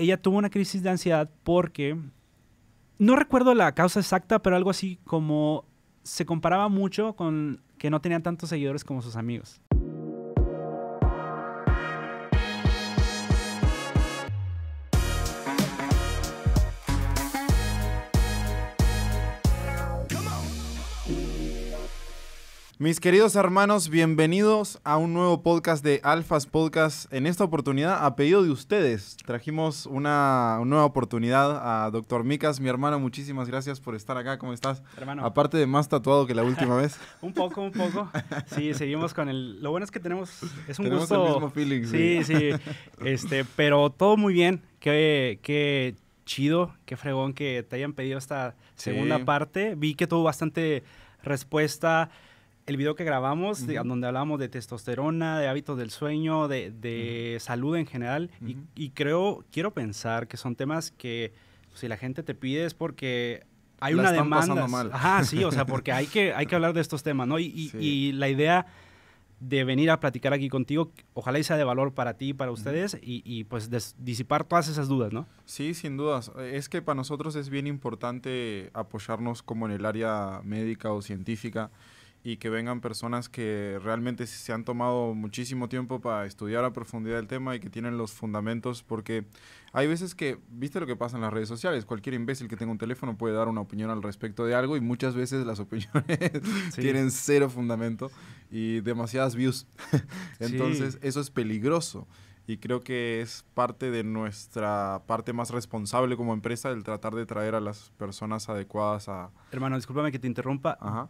ella tuvo una crisis de ansiedad porque, no recuerdo la causa exacta, pero algo así como se comparaba mucho con que no tenía tantos seguidores como sus amigos. Mis queridos hermanos, bienvenidos a un nuevo podcast de Alfas Podcast. En esta oportunidad, a pedido de ustedes, trajimos una, nueva oportunidad a Doctor Micas, mi hermano. Muchísimas gracias por estar acá. ¿Cómo estás? Hermano. Aparte de más tatuado que la última vez. un poco, un poco. Sí, seguimos con el. Lo bueno es que tenemos. Es un gusto. el mismo Sí, sí. Este, pero todo muy bien. Qué, qué chido, qué fregón que te hayan pedido esta segunda parte. Vi que tuvo bastante respuesta el video que grabamos, donde hablamos de testosterona, de hábitos del sueño, de, salud en general. y, creo, quiero pensar que son temas que si la gente te pide es porque hay una demanda. Mal. Ajá, sí, o sea, porque hay que, hay que hablar de estos temas, ¿no? Y, la idea de venir a platicar aquí contigo, ojalá sea de valor para ti y para ustedes, y, pues disipar todas esas dudas, ¿no? Sí, sin dudas. Es que para nosotros es bien importante apoyarnos como en el área médica o científica y que vengan personas que realmente se han tomado muchísimo tiempo para estudiar a profundidad el tema y que tienen los fundamentos, porque hay veces que, viste lo que pasa en las redes sociales, cualquier imbécil que tenga un teléfono puede dar una opinión al respecto de algo y muchas veces las opiniones tienen cero fundamento y demasiadas views. Entonces eso es peligroso y creo que es parte de nuestra parte más responsable como empresa el tratar de traer a las personas adecuadas a... Hermano, discúlpame que te interrumpa. Ajá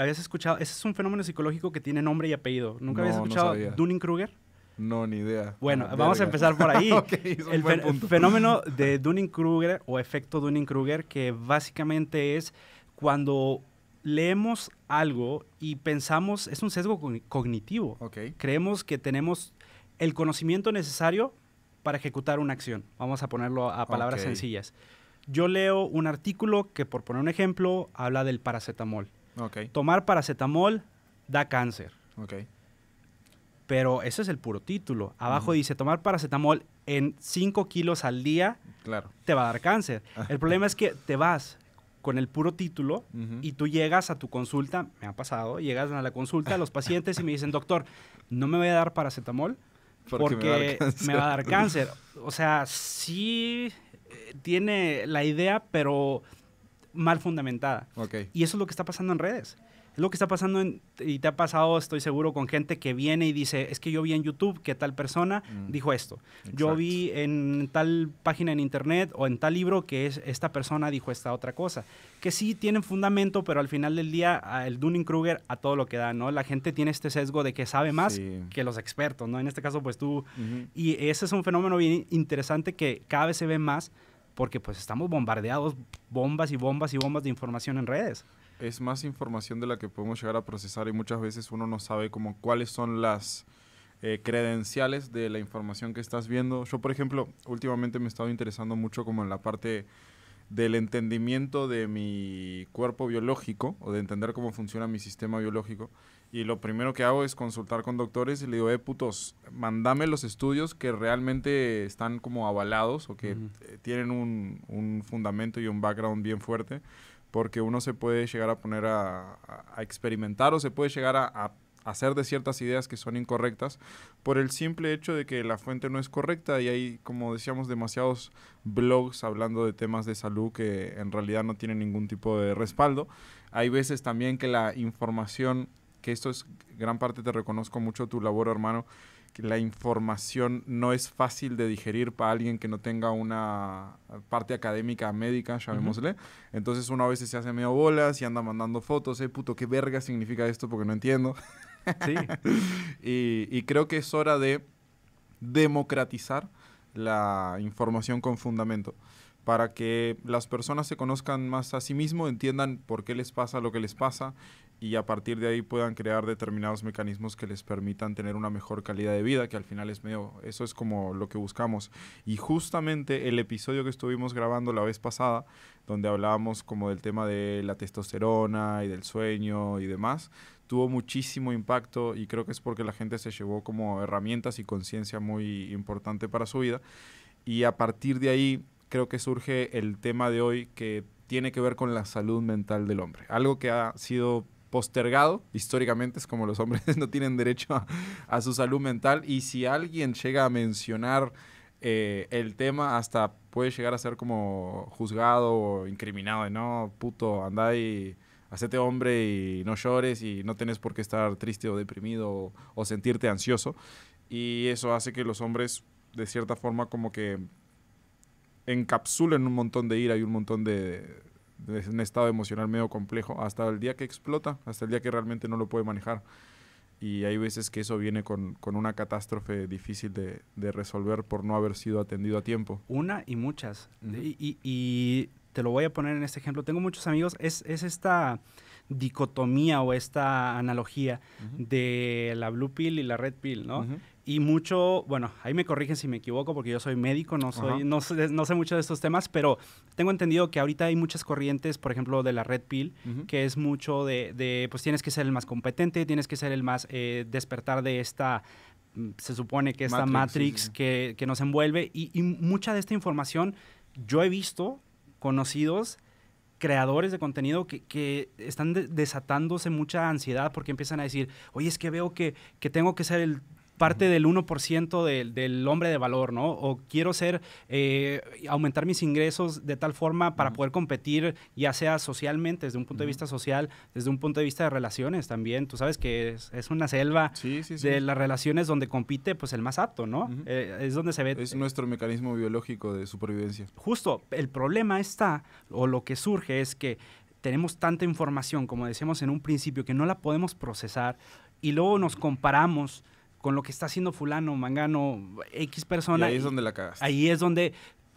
habías escuchado, ese es un fenómeno psicológico que tiene nombre y apellido. ¿Nunca habías escuchado Dunning-Kruger? No, ni idea. Bueno, ah, vamos a empezar por ahí. el fenómeno de Dunning-Kruger o efecto Dunning-Kruger, que básicamente es cuando leemos algo y pensamos, es un sesgo cognitivo. Creemos que tenemos el conocimiento necesario para ejecutar una acción. Vamos a ponerlo a palabras sencillas. Yo leo un artículo que, por poner un ejemplo, habla del paracetamol Tomar paracetamol da cáncer. Pero ese es el puro título. Abajo dice, tomar paracetamol en 5 kilos al día claro. te va a dar cáncer. el problema es que te vas con el puro título y tú llegas a tu consulta, me ha pasado, llegas a la consulta a los pacientes y me dicen, doctor, no me voy a dar paracetamol porque, me, va a dar cáncer. O sea, sí eh, tiene la idea, pero mal fundamentada. Okay. Y eso es lo que está pasando en redes. Es lo que está pasando en, y te ha pasado, estoy seguro, con gente que viene y dice, es que yo vi en YouTube que tal persona mm. dijo esto. Yo vi en tal página en internet o en tal libro que es, esta persona dijo esta otra cosa. Que sí tienen fundamento, pero al final del día el Dunning-Kruger a todo lo que da, ¿no? La gente tiene este sesgo de que sabe más que los expertos, ¿no? En este caso, pues tú. Y ese es un fenómeno bien interesante que cada vez se ve más porque pues estamos bombardeados bombas y bombas y bombas de información en redes. Es más información de la que podemos llegar a procesar y muchas veces uno no sabe como cuáles son las eh, credenciales de la información que estás viendo. Yo, por ejemplo, últimamente me he estado interesando mucho como en la parte del entendimiento de mi cuerpo biológico o de entender cómo funciona mi sistema biológico. Y lo primero que hago es consultar con doctores y le digo, eh, putos, mandame los estudios que realmente están como avalados o que eh, tienen un, un, fundamento y un background bien fuerte, porque uno se puede llegar a poner a, experimentar o se puede llegar a, a hacer de ciertas ideas que son incorrectas por el simple hecho de que la fuente no es correcta y hay, como decíamos, demasiados blogs hablando de temas de salud que en realidad no tienen ningún tipo de respaldo. Hay veces también que la información que esto es gran parte, te reconozco mucho tu labor, hermano, que la información no es fácil de digerir para alguien que no tenga una parte académica médica, llamémosle. Entonces uno a veces se hace medio bolas y anda mandando fotos, eh, puto, qué verga significa esto porque no entiendo. Sí. y, creo que es hora de democratizar la información con fundamento para que las personas se conozcan más a sí mismo, entiendan por qué les pasa lo que les pasa y a partir de ahí puedan crear determinados mecanismos que les permitan tener una mejor calidad de vida, que al final es medio, eso es como lo que buscamos. Y justamente el episodio que estuvimos grabando la vez pasada, donde hablábamos como del tema de la testosterona y del sueño y demás, tuvo muchísimo impacto y creo que es porque la gente se llevó como herramientas y conciencia muy importante para su vida. Y a partir de ahí creo que surge el tema de hoy que tiene que ver con la salud mental del hombre, algo que ha sido postergado históricamente, es como los hombres no tienen derecho a, su salud mental y si alguien llega a mencionar eh, el tema hasta puede llegar a ser como juzgado o incriminado de no, puto, andá y hacete hombre y no llores y no tenés por qué estar triste o deprimido o, o sentirte ansioso y eso hace que los hombres de cierta forma como que encapsulen un montón de ira y un montón de, es un estado emocional medio complejo, hasta el día que explota, hasta el día que realmente no lo puede manejar. Y hay veces que eso viene con, con una catástrofe difícil de, de, resolver por no haber sido atendido a tiempo. Una y muchas. y, y, te lo voy a poner en este ejemplo. Tengo muchos amigos, es, es esta dicotomía o esta analogía de la blue pill y la red pill, ¿no? y mucho, bueno, ahí me corrigen si me equivoco porque yo soy médico, no, soy, no, sé, mucho de estos temas, pero tengo entendido que ahorita hay muchas corrientes, por ejemplo, de la red pill, que es mucho de, pues tienes que ser el más competente, tienes que ser el más eh, despertar de esta, mm, se supone que esta Matrix, Que, nos envuelve y, mucha de esta información yo he visto conocidos creadores de contenido que, están desatándose mucha ansiedad porque empiezan a decir, oye, es que veo que tengo que ser el parte del 1% del, del hombre de valor, ¿no? O quiero ser, eh, aumentar mis ingresos de tal forma para poder competir, ya sea socialmente, desde un punto de vista social, desde un punto de vista de relaciones también. Tú sabes que es, una selva de las relaciones donde compite, pues el más apto, ¿no? Eh, es donde se ve. Es nuestro mecanismo biológico de supervivencia. Justo, el problema está, o lo que surge es que tenemos tanta información, como decíamos en un principio, que no la podemos procesar y luego nos comparamos con lo que está haciendo fulano, mangano, X persona. ahí es donde la cagas. Ahí es donde,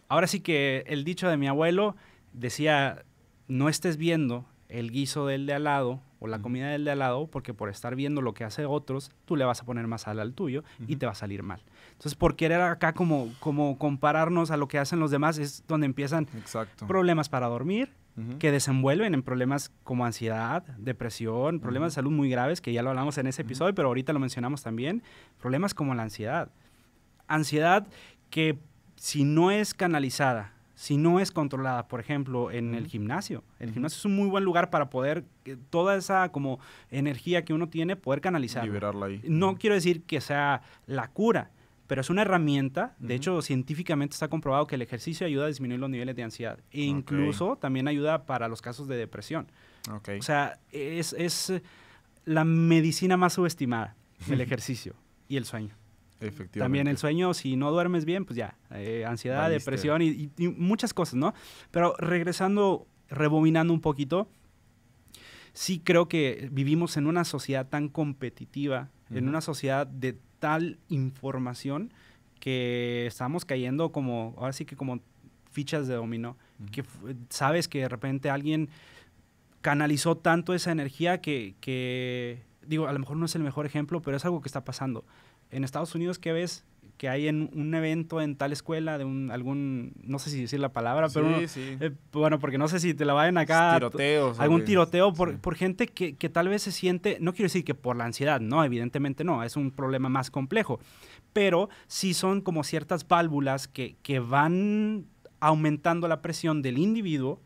ahora sí que el dicho de mi abuelo decía, no estés viendo el guiso del de al lado o la comida del de al lado, porque por estar viendo lo que hace otros, tú le vas a poner más sal al tuyo y te va a salir mal. Entonces, por querer acá como, como compararnos a lo que hacen los demás, es donde empiezan problemas para dormir, que desenvuelven en problemas como ansiedad, depresión, problemas de salud muy graves, que ya lo hablamos en ese episodio, pero ahorita lo mencionamos también, problemas como la ansiedad. Ansiedad que si no es canalizada, si no es controlada, por ejemplo, en el gimnasio. El gimnasio es un muy buen lugar para poder eh, toda esa como energía que uno tiene poder canalizar. Liberarla ahí. No quiero decir que sea la cura, pero es una herramienta. De hecho, científicamente está comprobado que el ejercicio ayuda a disminuir los niveles de ansiedad e incluso también ayuda para los casos de depresión. O sea, es, la medicina más subestimada, el ejercicio y el sueño. Efectivamente. También el sueño, si no duermes bien, pues ya, eh, ansiedad, depresión y, muchas cosas, ¿no? Pero regresando, rebobinando un poquito, sí creo que vivimos en una sociedad tan competitiva, en una sociedad de tal información que estamos cayendo como, ahora sí que como fichas de dominó, que sabes que de repente alguien canalizó tanto esa energía que, que, digo, a lo mejor no es el mejor ejemplo, pero es algo que está pasando. En Estados Unidos, ¿qué ves? que hay en un evento en tal escuela de un, algún, no sé si decir la palabra, pero eh, bueno, porque no sé si te la vayan acá. Pues, Tiroteos. Algún tiroteo por, gente que, tal vez se siente, no quiero decir que por la ansiedad, no, evidentemente no, es un problema más complejo, pero sí son como ciertas válvulas que, van aumentando la presión del individuo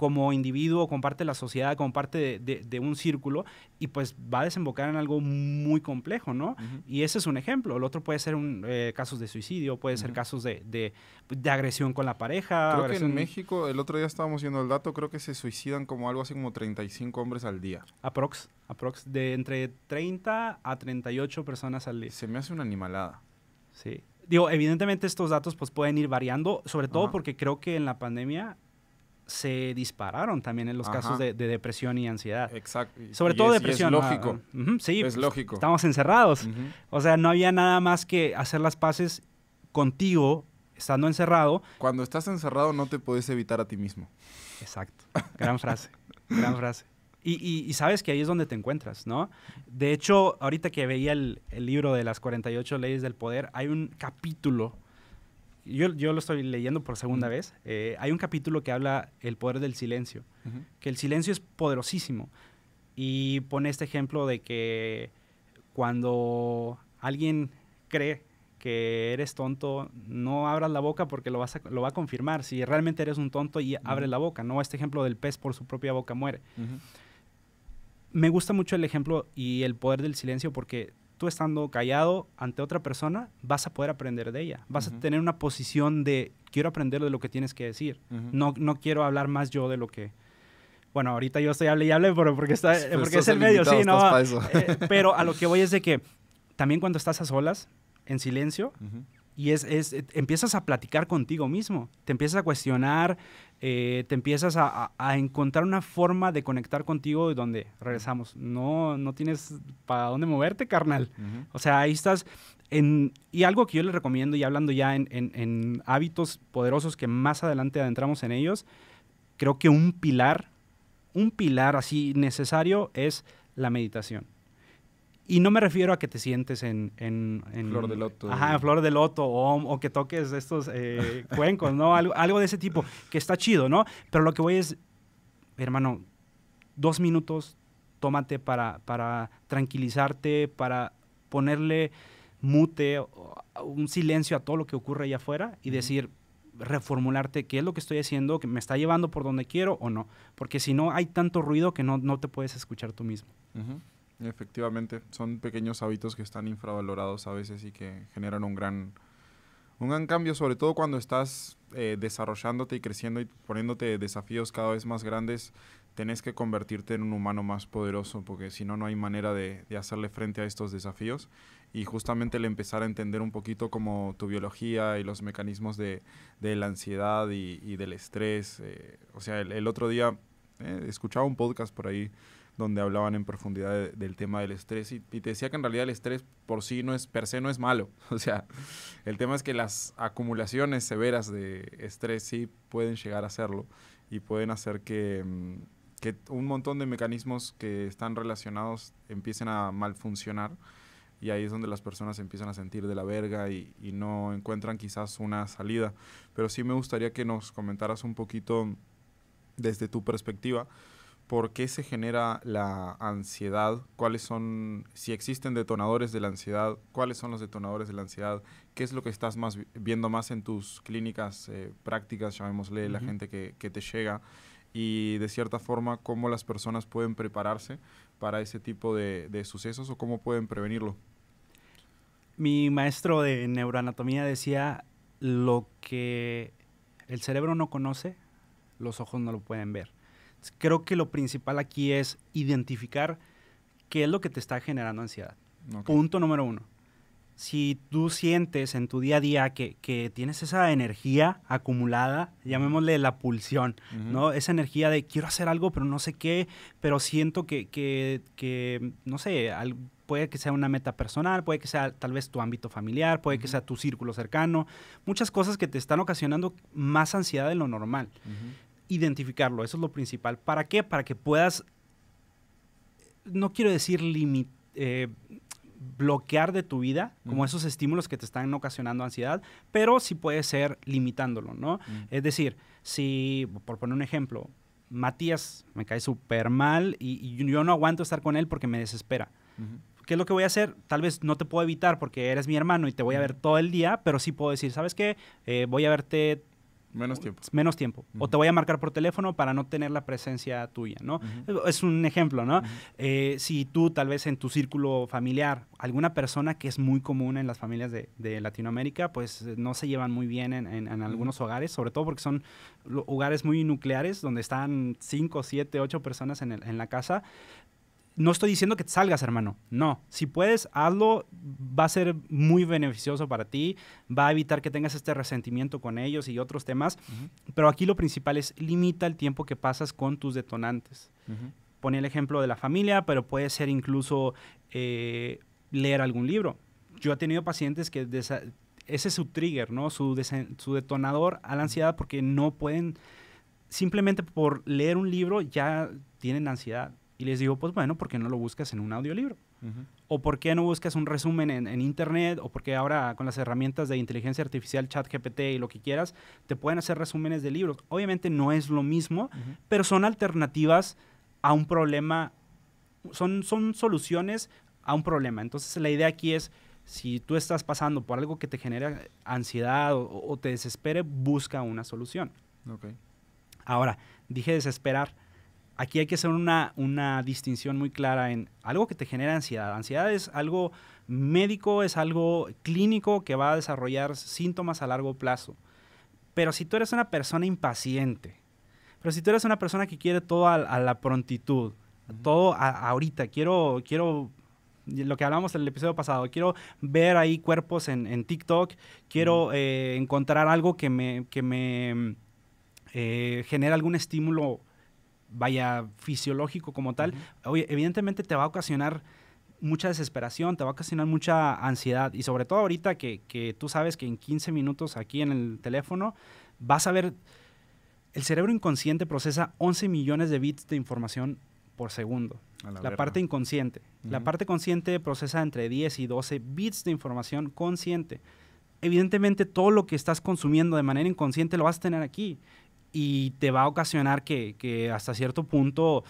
como individuo, como parte de la sociedad, como parte de, un círculo, y pues va a desembocar en algo muy complejo, ¿no? Y ese es un ejemplo. El otro puede ser un, eh, casos de suicidio, puede ser casos de, agresión con la pareja. Creo que en México, el otro día estábamos viendo el dato, creo que se suicidan como algo así como 35 hombres al día. Aprox, aprox, de entre 30 a 38 personas al día. Se me hace una animalada. Sí. Digo, evidentemente estos datos pues pueden ir variando, sobre todo porque creo que en la pandemia se dispararon también en los casos de, depresión y ansiedad. Exacto. Sobre todo depresión. es ah, lógico. Sí, es pues, lógico. Estamos encerrados. O sea, no había nada más que hacer las paces contigo estando encerrado. Cuando estás encerrado no te puedes evitar a ti mismo. Exacto. Gran frase. gran frase. Y, sabes que ahí es donde te encuentras, ¿no? De hecho, ahorita que veía el, el libro de las 48 leyes del poder, hay un capítulo yo, lo estoy leyendo por segunda vez, eh, hay un capítulo que habla el poder del silencio, que el silencio es poderosísimo. Y pone este ejemplo de que cuando alguien cree que eres tonto, no abras la boca porque lo, vas lo va a confirmar. Si realmente eres un tonto y abres la boca, ¿no? Este ejemplo del pez por su propia boca muere. Me gusta mucho el ejemplo y el poder del silencio porque tú estando callado ante otra persona, vas a poder aprender de ella. Vas a tener una posición de quiero aprender de lo que tienes que decir. no, no quiero hablar más yo de lo que... Bueno, ahorita yo estoy hable y hable pero porque, porque es el medio, sí, no. Eh, pero a lo que voy es de que también cuando estás a solas, en silencio, y es, es, eh, empiezas a platicar contigo mismo, te empiezas a cuestionar, eh, te empiezas a, encontrar una forma de conectar contigo donde regresamos. No, no tienes para dónde moverte, carnal. O sea, ahí estás. y algo que yo les recomiendo, y hablando ya en hábitos poderosos que más adelante adentramos en ellos, creo que un pilar, un pilar así necesario es la meditación. Y no me refiero a que te sientes en... flor de loto. Ajá, flor de loto o, que toques estos eh, cuencos, ¿no? Algo, algo de ese tipo, que está chido, ¿no? Pero lo que voy es, hermano, dos minutos, tómate para, para tranquilizarte, para ponerle mute, un silencio a todo lo que ocurre allá afuera y decir, reformularte qué es lo que estoy haciendo, que me está llevando por donde quiero o no. Porque si no, hay tanto ruido que no, no te puedes escuchar tú mismo. Ajá. Efectivamente, son pequeños hábitos que están infravalorados a veces y que generan un gran, un gran cambio, sobre todo cuando estás eh, desarrollándote y creciendo y poniéndote desafíos cada vez más grandes, tenés que convertirte en un humano más poderoso, porque si no, no hay manera de, hacerle frente a estos desafíos. Y justamente el empezar a entender un poquito como tu biología y los mecanismos de, de la ansiedad y, del estrés. Eh, o sea, el, otro día eh, escuchaba un podcast por ahí donde hablaban en profundidad del tema del estrés y, te decía que en realidad el estrés por sí no es, per se no es malo. O sea, el tema es que las acumulaciones severas de estrés sí pueden llegar a serlo y pueden hacer que, mm, que un montón de mecanismos que están relacionados empiecen a mal funcionar y ahí es donde las personas empiezan a sentir de la verga y, y, no encuentran quizás una salida. Pero sí me gustaría que nos comentaras un poquito desde tu perspectiva por qué se genera la ansiedad, cuáles son, si existen detonadores de la ansiedad, cuáles son los detonadores de la ansiedad, qué es lo que estás más viendo más en tus clínicas eh, prácticas, llamémosle, la gente que, te llega y de cierta forma cómo las personas pueden prepararse para ese tipo de, sucesos o cómo pueden prevenirlo. Mi maestro de neuroanatomía decía, lo que el cerebro no conoce, los ojos no lo pueden ver creo que lo principal aquí es identificar qué es lo que te está generando ansiedad. Punto número uno. Si tú sientes en tu día a día que, que tienes esa energía acumulada, llamémosle la pulsión, ¿no? Esa energía de quiero hacer algo, pero no sé qué, pero siento que, que, que no sé, puede que sea una meta personal, puede que sea tal vez tu ámbito familiar, puede que sea tu círculo cercano, muchas cosas que te están ocasionando más ansiedad de lo normal identificarlo, eso es lo principal. ¿Para qué? Para que puedas, no quiero decir limit, eh, bloquear de tu vida, como esos estímulos que te están ocasionando ansiedad, pero sí puede ser limitándolo, ¿no? Es decir, si, por poner un ejemplo, Matías me cae súper mal y, yo no aguanto estar con él porque me desespera. ¿Qué es lo que voy a hacer? Tal vez no te puedo evitar porque eres mi hermano y te voy a ver todo el día, pero sí puedo decir, ¿sabes qué? Eh, voy a verte Menos tiempo. Menos tiempo. O te voy a marcar por teléfono para no tener la presencia tuya, ¿no? Es un ejemplo, ¿no? Eh, si tú tal vez en tu círculo familiar, alguna persona que es muy común en las familias de, Latinoamérica, pues eh, no se llevan muy bien en, en, algunos hogares, sobre todo porque son hogares muy nucleares, donde están 5, 7, 8 personas en, el, en la casa, no estoy diciendo que salgas, hermano. No. Si puedes, hazlo. Va a ser muy beneficioso para ti. Va a evitar que tengas este resentimiento con ellos y otros temas. Pero aquí lo principal es limita el tiempo que pasas con tus detonantes. Ponía Pone el ejemplo de la familia, pero puede ser incluso eh, leer algún libro. Yo he tenido pacientes que ese es su trigger, ¿no? su detonador a la ansiedad porque no pueden, simplemente por leer un libro ya tienen ansiedad. Y les digo, pues bueno, ¿por qué no lo buscas en un audiolibro? ¿O por qué no buscas un resumen en, Internet? ¿O porque ahora con las herramientas de inteligencia artificial, chat GPT y lo que quieras, te pueden hacer resúmenes de libros? Obviamente no es lo mismo, pero son alternativas a un problema, son, son soluciones a un problema. Entonces la idea aquí es, si tú estás pasando por algo que te genera ansiedad o, te desespere, busca una solución. Ahora, dije desesperar aquí hay que hacer una, una distinción muy clara en algo que te genera ansiedad. Ansiedad es algo médico, es algo clínico que va a desarrollar síntomas a largo plazo. Pero si tú eres una persona impaciente, pero si tú eres una persona que quiere todo a, la prontitud, todo ahorita, quiero, quiero lo que hablamos en el episodio pasado, quiero ver ahí cuerpos en, TikTok, quiero eh, encontrar algo que me, que me eh, genere algún estímulo vaya, fisiológico como tal, evidentemente te va a ocasionar mucha desesperación, te va a ocasionar mucha ansiedad y sobre todo ahorita que, tú sabes que en 15 minutos aquí en el teléfono vas a ver, el cerebro inconsciente procesa 11 millones de bits de información por segundo. La, parte inconsciente. La parte consciente procesa entre 10 y 12 bits de información consciente. Evidentemente, todo lo que estás consumiendo de manera inconsciente lo vas a tener aquí y te va a ocasionar que, hasta cierto punto,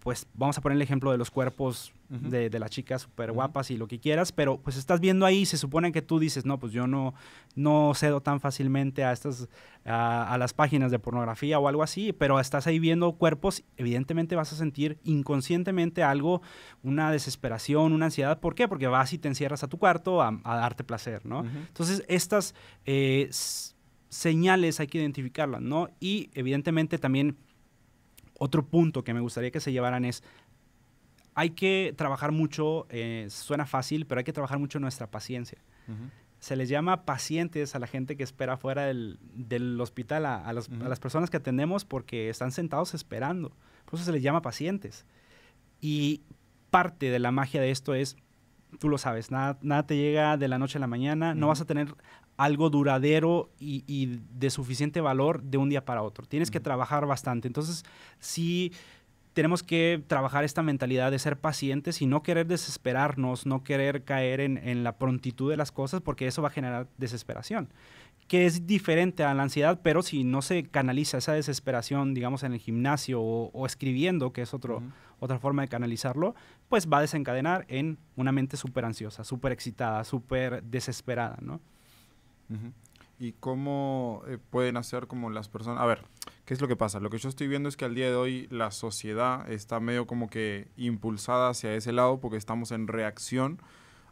pues vamos a poner el ejemplo de los cuerpos de, las chicas súper guapas y lo que quieras, pero pues estás viendo ahí, se supone que tú dices, no, pues yo no, no cedo tan fácilmente a estas, a, las páginas de pornografía o algo así, pero estás ahí viendo cuerpos, evidentemente vas a sentir inconscientemente algo, una desesperación, una ansiedad, ¿por qué? Porque vas y te encierras a tu cuarto a, darte placer, ¿no? Entonces, estas... Eh, señales hay que identificarlas, ¿no? Y evidentemente también otro punto que me gustaría que se llevaran es, hay que trabajar mucho, eh, suena fácil, pero hay que trabajar mucho nuestra paciencia. Se les llama pacientes a la gente que espera fuera del, hospital, a, las, personas que atendemos porque están sentados esperando. Por eso se les llama pacientes. Y parte de la magia de esto es, tú lo sabes, nada, nada te llega de la noche a la mañana, no vas a tener algo duradero y, de suficiente valor de un día para otro. Tienes que trabajar bastante. Entonces, sí tenemos que trabajar esta mentalidad de ser pacientes y no querer desesperarnos, no querer caer en, la prontitud de las cosas, porque eso va a generar desesperación, que es diferente a la ansiedad, pero si no se canaliza esa desesperación, digamos, en el gimnasio o, escribiendo, que es otra forma de canalizarlo, pues va a desencadenar en una mente súper ansiosa, súper excitada, súper desesperada, ¿no? ¿Y cómo eh, pueden hacer como las personas? A ver, ¿qué es lo que pasa? Lo que yo estoy viendo es que al día de hoy la sociedad está medio como que impulsada hacia ese lado porque estamos en reacción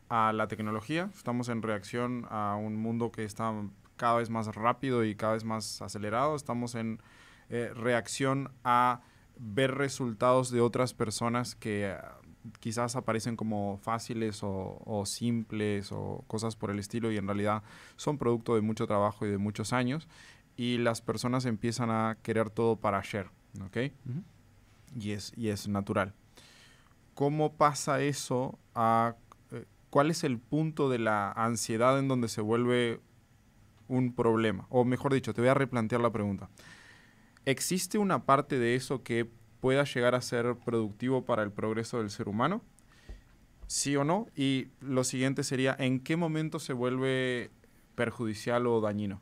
a la tecnología, estamos en reacción a un mundo que está cada vez más rápido y cada vez más acelerado, estamos en eh, reacción a ver resultados de otras personas que quizás aparecen como fáciles o, simples o cosas por el estilo y en realidad son producto de mucho trabajo y de muchos años y las personas empiezan a querer todo para ayer, ¿ok? y, es, y es natural. ¿Cómo pasa eso a... Eh, ¿Cuál es el punto de la ansiedad en donde se vuelve un problema? O mejor dicho, te voy a replantear la pregunta. ¿Existe una parte de eso que pueda llegar a ser productivo para el progreso del ser humano? ¿Sí o no? Y lo siguiente sería, ¿en qué momento se vuelve perjudicial o dañino?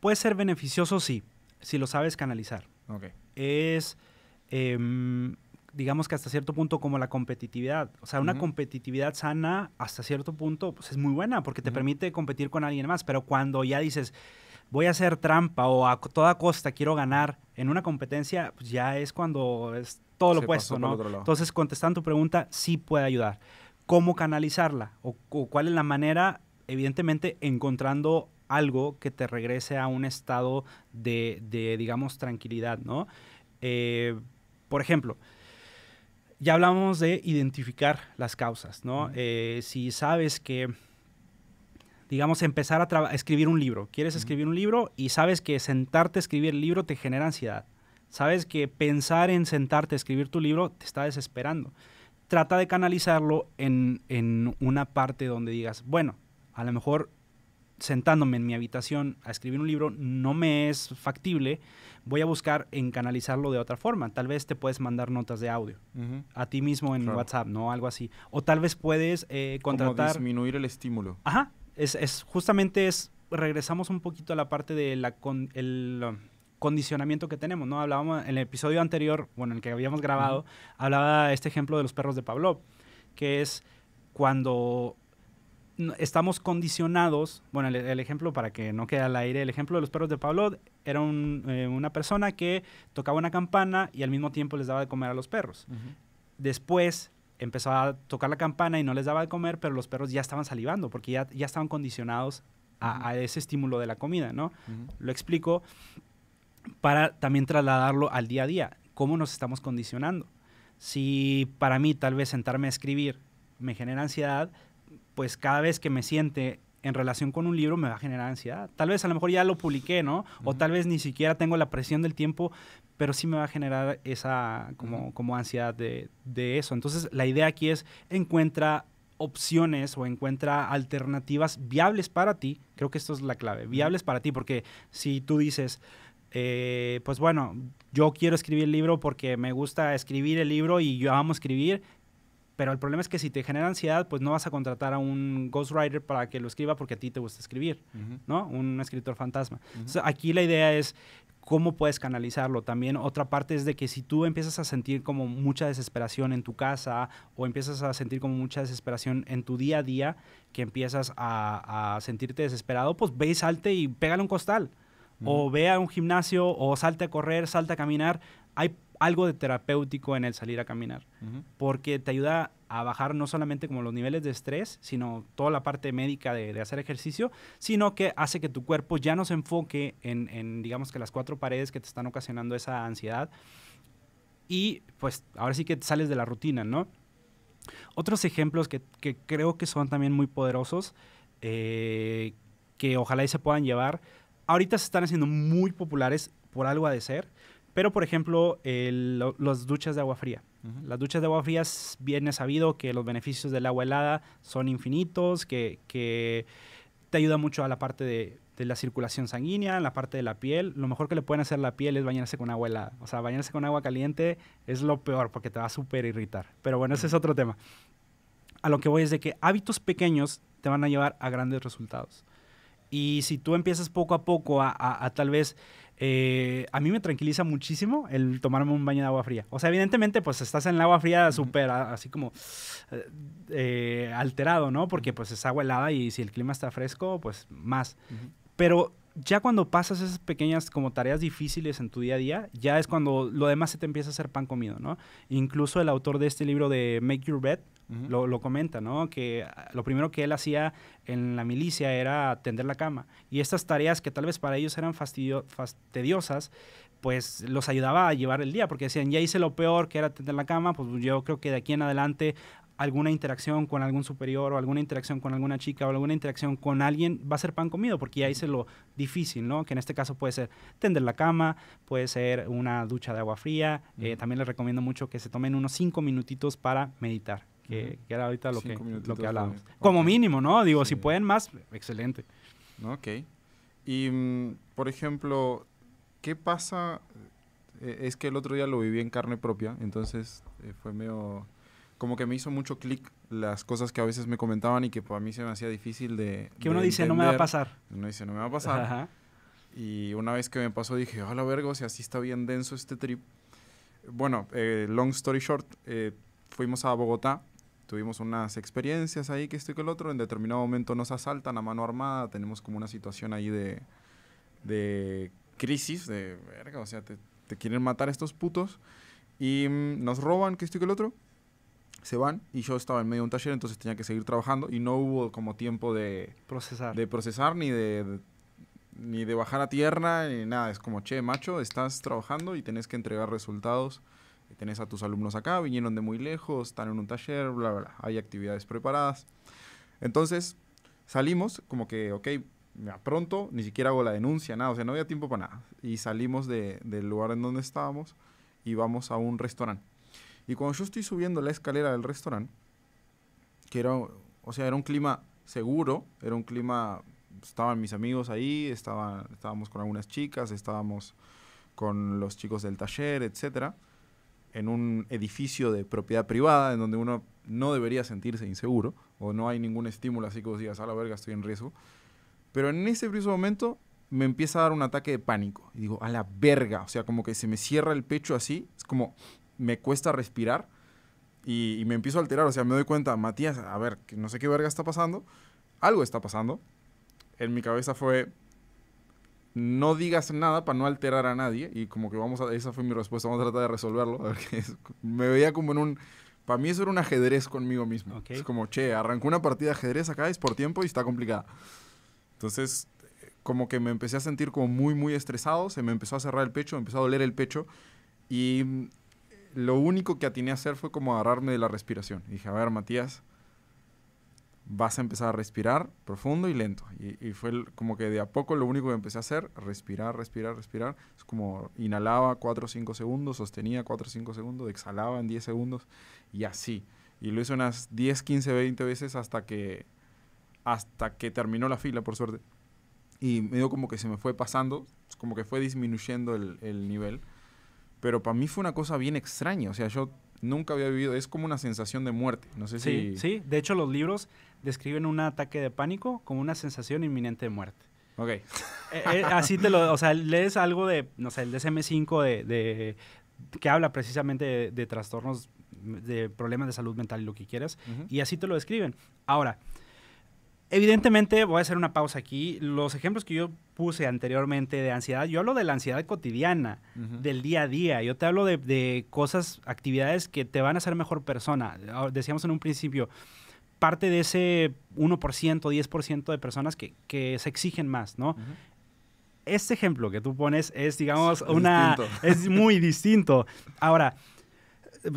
Puede ser beneficioso, sí, si lo sabes canalizar. Es, em, digamos que hasta cierto punto como la competitividad. O sea, una competitividad sana hasta cierto punto pues es muy buena porque te permite competir con alguien más, pero cuando ya dices, voy a hacer trampa o a toda costa quiero ganar en una competencia, pues ya es cuando es todo lo opuesto, ¿no? Entonces, contestando tu pregunta, sí puede ayudar. ¿Cómo canalizarla? O, cuál es la manera? Evidentemente, encontrando algo que te regrese a un estado de, digamos, tranquilidad, ¿no? Eh, por ejemplo, ya hablamos de identificar las causas, ¿no? Eh, si sabes que digamos, empezar a, escribir un libro. Quieres escribir un libro y sabes que sentarte a escribir el libro te genera ansiedad. Sabes que pensar en sentarte a escribir tu libro te está desesperando. Trata de canalizarlo en, una parte donde digas, bueno, a lo mejor sentándome en mi habitación a escribir un libro no me es factible, voy a buscar en canalizarlo de otra forma. Tal vez te puedes mandar notas de audio a ti mismo en WhatsApp, ¿no? Algo así. O tal vez puedes eh, contratar... Como disminuir el estímulo. Ajá, es, es, justamente es, regresamos un poquito a la parte de la, el condicionamiento que tenemos, ¿no? Hablábamos en el episodio anterior, bueno, en el que habíamos grabado, hablaba este ejemplo de los perros de Pavlov, que es cuando estamos condicionados, bueno, el, ejemplo para que no quede al aire, el ejemplo de los perros de Pavlov era eh, una persona que tocaba una campana y al mismo tiempo les daba de comer a los perros. Después empezaba a tocar la campana y no les daba de comer, pero los perros ya estaban salivando porque ya, ya estaban condicionados a, ese estímulo de la comida, ¿no? Lo explico para también trasladarlo al día a día, cómo nos estamos condicionando. Si para mí tal vez sentarme a escribir me genera ansiedad, pues cada vez que me siente en relación con un libro me va a generar ansiedad. Tal vez a lo mejor ya lo publiqué, ¿no? O tal vez ni siquiera tengo la presión del tiempo, pero sí me va a generar esa como, como ansiedad de, eso. Entonces, la idea aquí es encuentra opciones o encuentra alternativas viables para ti. Creo que esto es la clave, viables para ti, porque si tú dices, eh, pues bueno, yo quiero escribir el libro porque me gusta escribir el libro y yo amo escribir, pero el problema es que si te genera ansiedad, pues no vas a contratar a un ghostwriter para que lo escriba porque a ti te gusta escribir, ¿no? Un escritor fantasma. aquí la idea es cómo puedes canalizarlo. También otra parte es de que si tú empiezas a sentir como mucha desesperación en tu casa o empiezas a sentir como mucha desesperación en tu día a día, que empiezas a, sentirte desesperado, pues ve y salte y pégale un costal. O ve a un gimnasio, o salte a correr, salte a caminar, hay algo de terapéutico en el salir a caminar, porque te ayuda a bajar no solamente como los niveles de estrés, sino toda la parte médica de, hacer ejercicio, sino que hace que tu cuerpo ya no se enfoque en, digamos que las cuatro paredes que te están ocasionando esa ansiedad. Y pues ahora sí que sales de la rutina, ¿no? Otros ejemplos que, creo que son también muy poderosos, eh, que ojalá se puedan llevar, ahorita se están haciendo muy populares por algo ha de ser, pero, por ejemplo, los duchas de agua fría. Las duchas de agua fría bien sabido que los beneficios del agua helada son infinitos, que, te ayuda mucho a la parte de, la circulación sanguínea, en la parte de la piel. Lo mejor que le pueden hacer a la piel es bañarse con agua helada. O sea, bañarse con agua caliente es lo peor porque te va a súper irritar. Pero bueno, ese es otro tema. A lo que voy es de que hábitos pequeños te van a llevar a grandes resultados. Y si tú empiezas poco a poco a tal vez eh, a mí me tranquiliza muchísimo el tomarme un baño de agua fría. O sea, evidentemente, pues estás en el agua fría súper, ah, así como eh, eh, alterado, ¿no? Porque pues es agua helada y si el clima está fresco, pues más. Pero ya cuando pasas esas pequeñas como tareas difíciles en tu día a día, ya es cuando lo demás se te empieza a hacer pan comido, ¿no? Incluso el autor de este libro de Make Your Bed lo, comenta, ¿no? Que ah, lo primero que él hacía en la milicia era tender la cama. Y estas tareas que tal vez para ellos eran fastidio fastidiosas, pues los ayudaba a llevar el día, porque decían, ya hice lo peor que era tender la cama, pues yo creo que de aquí en adelante alguna interacción con algún superior o alguna interacción con alguna chica o alguna interacción con alguien va a ser pan comido porque ya hice lo difícil, ¿no? Que en este caso puede ser tender la cama, puede ser una ducha de agua fría. Eh, también les recomiendo mucho que se tomen unos cinco minutitos para meditar, que, era ahorita lo que, hablábamos. Como mínimo, ¿no? Digo, si pueden más, excelente. Ok. Y, mm, por ejemplo, ¿qué pasa? Eh, es que el otro día lo viví en carne propia, entonces eh, fue medio como que me hizo mucho clic las cosas que a veces me comentaban y que para mí se me hacía difícil de... Que uno dice, no me va a pasar. Uno dice, no me va a pasar. Y una vez que me pasó dije, hola verga, o sea, así está bien denso este trip. Bueno, eh, long story short, eh, fuimos a Bogotá, tuvimos unas experiencias ahí que esto y que el otro, en determinado momento nos asaltan a mano armada, tenemos como una situación ahí de, de crisis, de verga, o sea, te, quieren matar estos putos y mm, nos roban que esto y que el otro se van y yo estaba en medio de un taller, entonces tenía que seguir trabajando y no hubo como tiempo de procesar, de procesar ni de, ni de bajar a tierra ni nada. Es como, che, macho, estás trabajando y tenés que entregar resultados. Tenés a tus alumnos acá, vinieron de muy lejos, están en un taller, bla, bla, bla. Hay actividades preparadas. Entonces salimos como que, ok, pronto, ni siquiera hago la denuncia, nada, o sea, no había tiempo para nada. Y salimos del lugar en donde estábamos y vamos a un restaurante y cuando yo estoy subiendo la escalera del restaurante, que era, o sea, era un clima seguro, era un clima, estaban mis amigos ahí, estábamos con algunas chicas, estábamos con los chicos del taller, etcétera, en un edificio de propiedad privada en donde uno no debería sentirse inseguro o no hay ningún estímulo así que vos digas, a la verga, estoy en riesgo. Pero en ese preciso momento me empieza a dar un ataque de pánico y digo, a la verga, o sea, como que se me cierra el pecho así, es como me cuesta respirar y, me empiezo a alterar. O sea, me doy cuenta, Matías, a ver, que no sé qué verga está pasando. Algo está pasando. En mi cabeza fue, no digas nada para no alterar a nadie. Y como que vamos a, esa fue mi respuesta, vamos a tratar de resolverlo. Me veía como en un, para mí eso era un ajedrez conmigo mismo. Es como, che, arrancó una partida de ajedrez acá, es por tiempo y está complicada. Entonces, como que me empecé a sentir como muy, muy estresado, se me empezó a cerrar el pecho, me empezó a doler el pecho. Y lo único que atiné a hacer fue como agarrarme de la respiración. dije, a ver, Matías, vas a empezar a respirar profundo y lento. Y, fue como que de a poco lo único que empecé a hacer, respirar, respirar, respirar. Es como inhalaba 4 o 5 segundos, sostenía 4 o 5 segundos, exhalaba en 10 segundos y así. Y lo hice unas 10, 15, 20 veces hasta que, hasta que terminó la fila, por suerte. Y medio como que se me fue pasando, como que fue disminuyendo el nivel. Pero para mí fue una cosa bien extraña. O sea, yo nunca había vivido. Es como una sensación de muerte. No sé si. Sí, de hecho, los libros describen un ataque de pánico como una sensación inminente de muerte. Ok. Eh, eh, así te lo. O sea, lees algo de. No sé, el DSM-5 de, que habla precisamente de, trastornos de problemas de salud mental y lo que quieras. Y así te lo describen. Ahora, Evidentemente, voy a hacer una pausa aquí. Los ejemplos que yo puse anteriormente de ansiedad, yo hablo de la ansiedad cotidiana, del día a día. Yo te hablo de, cosas, actividades que te van a hacer mejor persona. Ah, decíamos en un principio, parte de ese 1%, 10% de personas que, se exigen más, ¿no? Este ejemplo que tú pones es, digamos, una... Es muy distinto. Ahora,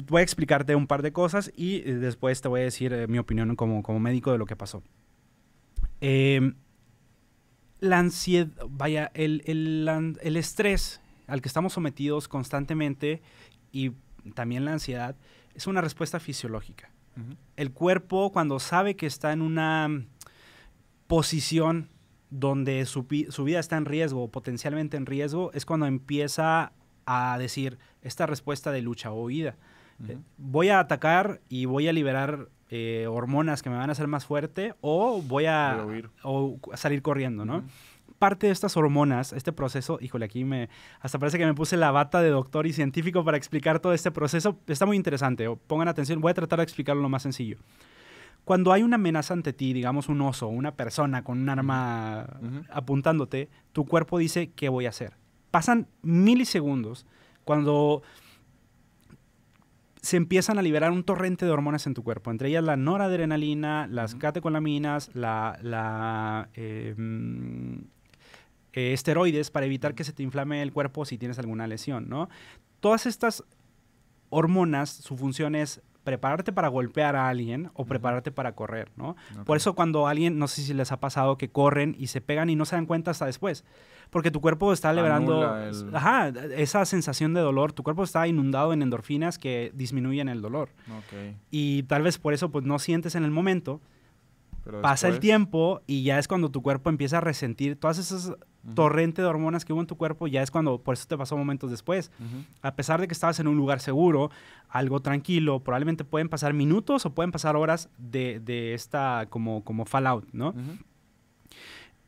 voy a explicarte un par de cosas y eh, después te voy a decir eh, mi opinión como médico de lo que pasó. Em, la ansiedad, vaya, el, estrés al que estamos sometidos constantemente y también la ansiedad es una respuesta fisiológica. El cuerpo cuando sabe que está en una posición donde su, vida está en riesgo o potencialmente en riesgo, es cuando empieza a decir esta respuesta de lucha o huida. Eh, voy a atacar y voy a liberar eh, hormonas que me van a hacer más fuerte o voy a, o salir corriendo, ¿no? Parte de estas hormonas, este proceso, híjole, aquí me hasta parece que me puse la bata de doctor y científico para explicar todo este proceso. Está muy interesante, pongan atención, voy a tratar de explicarlo lo más sencillo. Cuando hay una amenaza ante ti, digamos un oso, una persona con un arma apuntándote, tu cuerpo dice, ¿qué voy a hacer? Pasan milisegundos cuando se empiezan a liberar un torrente de hormonas en tu cuerpo, entre ellas la noradrenalina, las catecolaminas, la, la em, eh, esteroides para evitar que se te inflame el cuerpo si tienes alguna lesión, ¿no? Todas estas hormonas, su función es prepararte para golpear a alguien o prepararte para correr, ¿no? Por eso cuando alguien, no sé si les ha pasado que corren y se pegan y no se dan cuenta hasta después, porque tu cuerpo está liberando ajá, esa sensación de dolor, tu cuerpo está inundado en endorfinas que disminuyen el dolor. Y tal vez por eso pues no sientes en el momento, Pasa el tiempo y ya es cuando tu cuerpo empieza a resentir todas esas torrentes de hormonas que hubo en tu cuerpo, ya es cuando, por eso te pasó momentos después. A pesar de que estabas en un lugar seguro, algo tranquilo, probablemente pueden pasar minutos o pueden pasar horas de, esta como, como fallout, ¿no?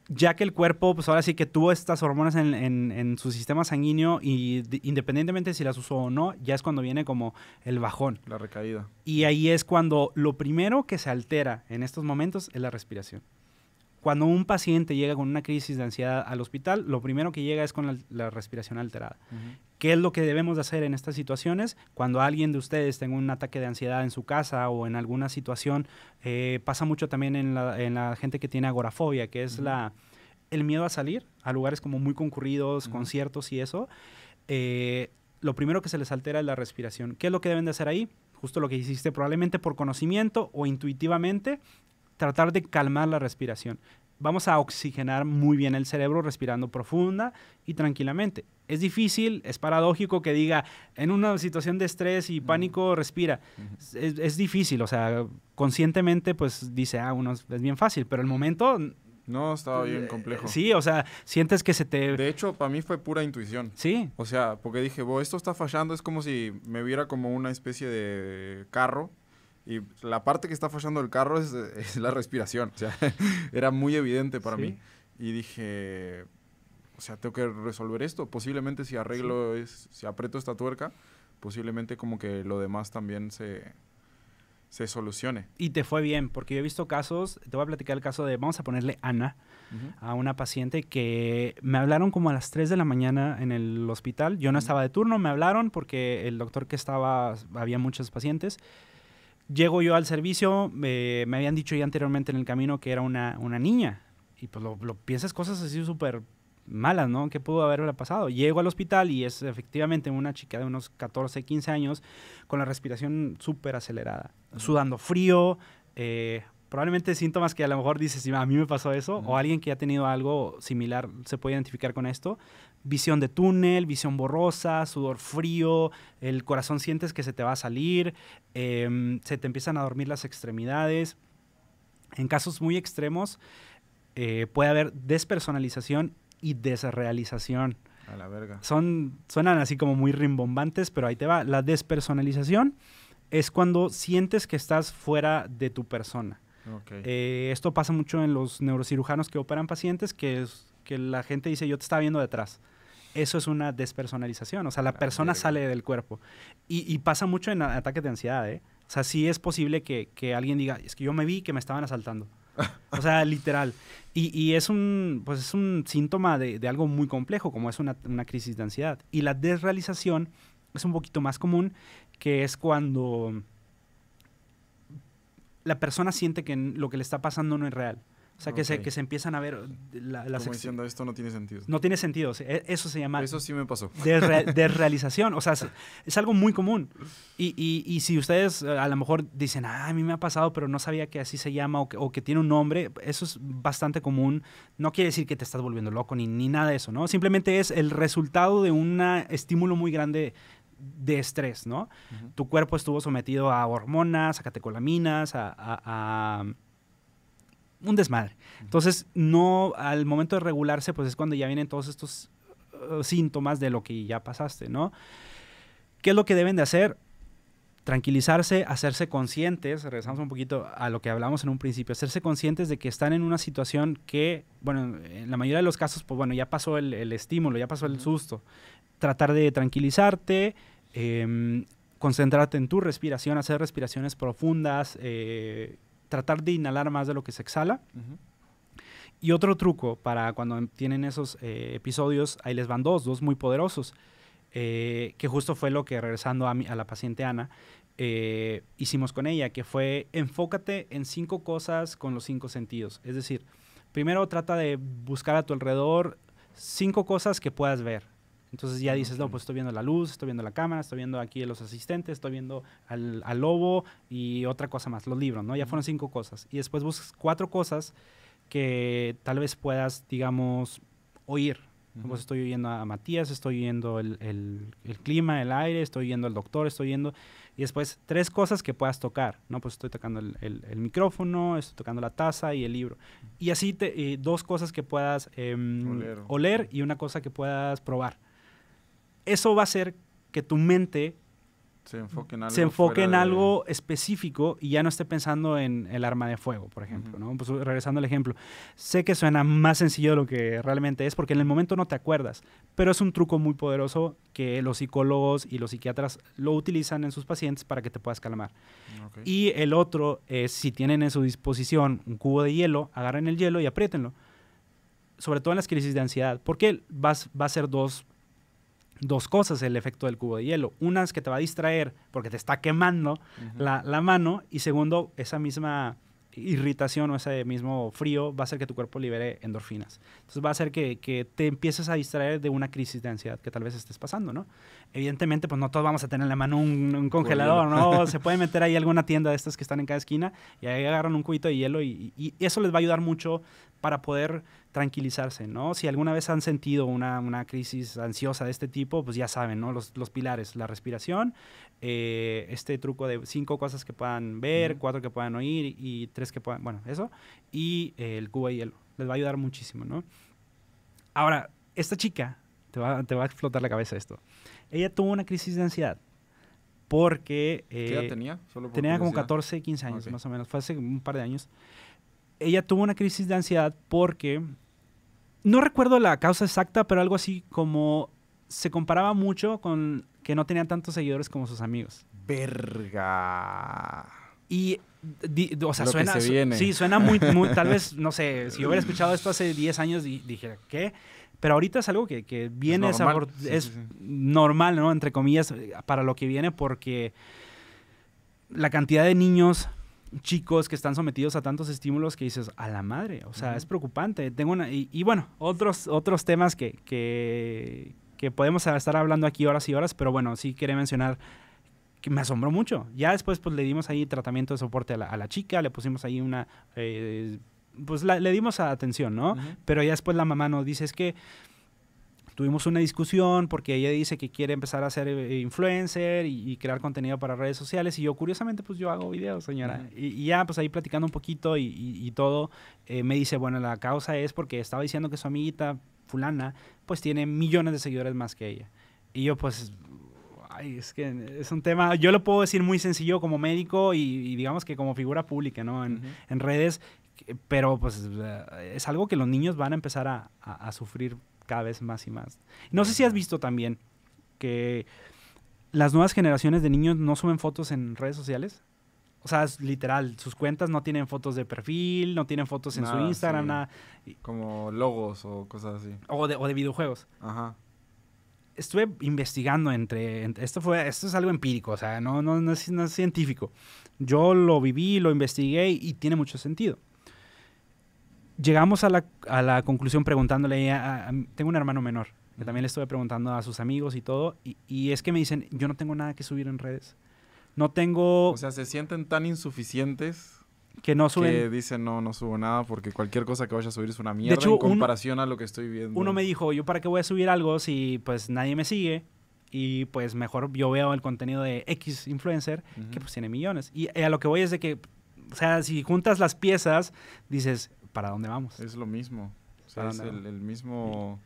ya que el cuerpo, pues ahora sí que tuvo estas hormonas en, su sistema sanguíneo y independientemente si las usó o no, ya es cuando viene como el bajón. La recaída. Y ahí es cuando lo primero que se altera en estos momentos es la respiración. Cuando un paciente llega con una crisis de ansiedad al hospital, lo primero que llega es con la, respiración alterada. ¿Qué es lo que debemos de hacer en estas situaciones? Cuando alguien de ustedes tenga un ataque de ansiedad en su casa o en alguna situación, eh, pasa mucho también en la, gente que tiene agorafobia, que es la, el miedo a salir a lugares como muy concurridos, conciertos y eso. Eh, lo primero que se les altera es la respiración. ¿Qué es lo que deben de hacer ahí? Justo lo que hiciste, probablemente por conocimiento o intuitivamente, tratar de calmar la respiración. Vamos a oxigenar muy bien el cerebro respirando profunda y tranquilamente. Es difícil, es paradójico que diga, en una situación de estrés y pánico, respira. Es, difícil, o sea, conscientemente pues dice, ah, uno es bien fácil, pero el momento no, estaba bien eh, complejo. Sí, o sea, sientes que se te... De hecho, para mí fue pura intuición. Sí. O sea, porque dije, esto está fallando, es como si me viera como una especie de carro y la parte que está fallando el carro eh, es, la respiración. O sea, era muy evidente para mí. Y dije, o sea, tengo que resolver esto. Posiblemente si arreglo, es, si aprieto esta tuerca, posiblemente como que lo demás también se, se solucione. Y te fue bien, porque yo he visto casos, te voy a platicar el caso de, vamos a ponerle Ana, a una paciente que me hablaron como a las 3 de la mañana en el hospital, yo no estaba de turno, me hablaron porque el doctor que estaba, había muchos pacientes, Llego yo al servicio, me habían dicho ya anteriormente en el camino que era una, una niña. Y pues lo, piensas cosas así súper malas, ¿no? ¿Qué pudo haberle pasado? Llego al hospital y es efectivamente una chica de unos 14, 15 años con la respiración súper acelerada, sudando frío, eh, probablemente síntomas que a lo mejor dices, a mí me pasó eso, o alguien que ha tenido algo similar se puede identificar con esto, visión de túnel, visión borrosa, sudor frío, el corazón sientes que se te va a salir, em, se te empiezan a dormir las extremidades. En casos muy extremos eh, puede haber despersonalización y desrealización. A la verga. Son, suenan así como muy rimbombantes, pero ahí te va. La despersonalización es cuando sientes que estás fuera de tu persona. Okay. Eh, esto pasa mucho en los neurocirujanos que operan pacientes, que es, que la gente dice, yo te estaba viendo detrás. Eso es una despersonalización, o sea, la, ah, persona sale del cuerpo. Y, pasa mucho en ataques de ansiedad, ¿eh? O sea, sí es posible que, alguien diga, es que yo me vi que me estaban asaltando. o sea, literal. Y, es, un, pues, es un síntoma de, algo muy complejo, como es una, una, crisis de ansiedad. Y la desrealización es un poquito más común, que es cuando la persona siente que lo que le está pasando no es real. O sea, que, se, que se empiezan a ver uh, la, las... Como diciendo, esto no tiene sentido. No tiene sentido. E-, eso se llama... Eso sí me pasó. Desrealización. De o sea, es, algo muy común. Y, y, y, si ustedes eh, a lo mejor dicen, ah, a mí me ha pasado, pero no sabía que así se llama o que, o que, tiene un nombre, eso es bastante común. No quiere decir que te estás volviendo loco ni, ni nada de eso, ¿no? Simplemente es el resultado de un estímulo muy grande de estrés, ¿no? Tu cuerpo estuvo sometido a hormonas, a catecolaminas, a un desmadre. Entonces, no, al momento de regularse, pues es cuando ya vienen todos estos uh, síntomas de lo que ya pasaste, ¿no? ¿Qué es lo que deben de hacer? Tranquilizarse, hacerse conscientes, regresamos un poquito a lo que hablamos en un principio, hacerse conscientes de que están en una situación que, bueno, en la mayoría de los casos, pues bueno, ya pasó el, estímulo, ya pasó el susto. Tratar de tranquilizarte, em, concentrarte en tu respiración, hacer respiraciones profundas, eh, tratar de inhalar más de lo que se exhala. Y otro truco para cuando em, tienen esos eh, episodios, ahí les van dos, dos muy poderosos, eh, que justo fue lo que regresando a, la paciente Ana, eh, hicimos con ella, que fue enfócate en cinco cosas con los cinco sentidos. Es decir, primero trata de buscar a tu alrededor cinco cosas que puedas ver entonces ya dices, no, pues estoy viendo la luz, estoy viendo la cámara, estoy viendo aquí los asistentes, estoy viendo al, lobo y otra cosa más, los libros, ¿no? Ya fueron cinco cosas. Y después buscas cuatro cosas que tal vez puedas, digamos, oír. pues estoy oyendo a Matías, estoy oyendo el, el, clima, el aire, estoy oyendo al doctor, estoy oyendo... Y después tres cosas que puedas tocar, ¿no? Pues estoy tocando el, el micrófono, estoy tocando la taza y el libro. Y así te, eh, dos cosas que puedas em, oler. y una cosa que puedas probar eso va a hacer que tu mente se enfoque en algo, específico y ya no esté pensando en el arma de fuego, por ejemplo. ¿no? Pues regresando al ejemplo, sé que suena más sencillo de lo que realmente es porque en el momento no te acuerdas, pero es un truco muy poderoso que los psicólogos y los psiquiatras lo utilizan en sus pacientes para que te puedas calmar. Y el otro es si tienen en su disposición un cubo de hielo, agarren el hielo y apriétenlo. Sobre todo en las crisis de ansiedad, porque vas, va a ser dos dos cosas el efecto del cubo de hielo. Una es que te va a distraer porque te está quemando la, mano y segundo, esa misma irritación o ese mismo frío va a hacer que tu cuerpo libere endorfinas. Entonces va a hacer que, te empieces a distraer de una crisis de ansiedad que tal vez estés pasando, ¿no? Evidentemente, pues no todos vamos a tener en la mano un, congelador, ¿no? Se puede meter ahí alguna tienda de estas que están en cada esquina y ahí agarran un cubito de hielo y, y eso les va a ayudar mucho para poder tranquilizarse, ¿no? Si alguna vez han sentido una, crisis ansiosa de este tipo, pues ya saben, ¿no? Los, pilares, la respiración, eh, este truco de cinco cosas que puedan ver, cuatro que puedan oír y tres que puedan, bueno, eso, y el cubo de hielo. Les va a ayudar muchísimo, ¿no? Ahora, esta chica, te va, a explotar la cabeza esto, ella tuvo una crisis de ansiedad porque... Eh, tenía? Solo tenía como 14, 15 años más o menos, fue hace un par de años ella tuvo una crisis de ansiedad porque, no recuerdo la causa exacta, pero algo así como se comparaba mucho con que no tenía tantos seguidores como sus amigos. Verga. Y, o sea, suena. sí, suena muy, tal vez, no sé, si yo hubiera escuchado esto hace 10 años, y dije, ¿qué? Pero ahorita es algo que, viene, es, normal, ¿no? Entre comillas, para lo que viene, porque la cantidad de niños chicos que están sometidos a tantos estímulos que dices, a la madre, o sea, es preocupante. Tengo una, y, bueno, otros, otros temas que, que, podemos estar hablando aquí horas y horas, pero bueno, sí quería mencionar que me asombró mucho. Ya después pues le dimos ahí tratamiento de soporte a la, chica, le pusimos ahí una... Eh, pues le dimos atención, ¿no? Pero ya después la mamá nos dice, es que tuvimos una discusión porque ella dice que quiere empezar a ser eh, influencer y, crear contenido para redes sociales y yo curiosamente pues yo hago videos, señora. y, ya pues ahí platicando un poquito y, todo, eh, me dice, bueno, la causa es porque estaba diciendo que su amiguita fulana pues tiene millones de seguidores más que ella. Y yo pues es que es un tema, yo lo puedo decir muy sencillo como médico y, digamos que como figura pública, ¿no? En, redes, pero pues eh, es algo que los niños van a empezar a, a sufrir cada vez más y más. No sé si has visto también que las nuevas generaciones de niños no suben fotos en redes sociales. O sea, literal, sus cuentas no tienen fotos de perfil, no tienen fotos en su Instagram, nada. Como logos o cosas así. O de, videojuegos. Ajá. Estuve investigando entre, esto fue esto es algo empírico, o sea, no, no es científico. Yo lo viví, lo investigué y tiene mucho sentido llegamos a la, a la conclusión preguntándole a, tengo un hermano menor, que también le estuve preguntando a sus amigos y todo, y, es que me dicen, yo no tengo nada que subir en redes. No tengo... O sea, se sienten tan insuficientes. Que no suben. Que dicen, no, no subo nada porque cualquier cosa que vaya a subir es una mierda en comparación a lo que estoy viendo. Uno me dijo, yo para qué voy a subir algo si pues nadie me sigue y pues mejor yo veo el contenido de X influencer que pues tiene millones. Y a lo que voy es de que, o sea, si juntas las piezas, dices, para dónde vamos. Es lo mismo. O sea, es el, mismo,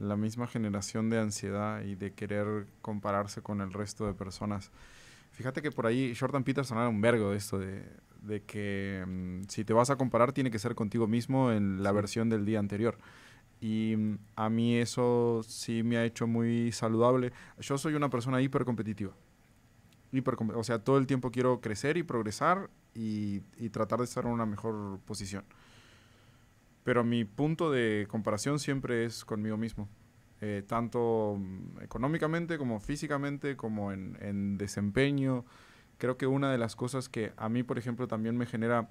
la misma generación de ansiedad y de querer compararse con el resto de personas. Fíjate que por ahí Jordan Peterson era un vergo de esto, de, que mm, si te vas a comparar tiene que ser contigo mismo en la versión del día anterior. Y mm, a mí eso sí me ha hecho muy saludable. Yo soy una persona hipercompetitiva. Hiper, o sea, todo el tiempo quiero crecer y progresar y tratar de estar en una mejor posición. Pero mi punto de comparación siempre es conmigo mismo. Eh, tanto mm, económicamente como físicamente, como en, desempeño. Creo que una de las cosas que a mí, por ejemplo, también me genera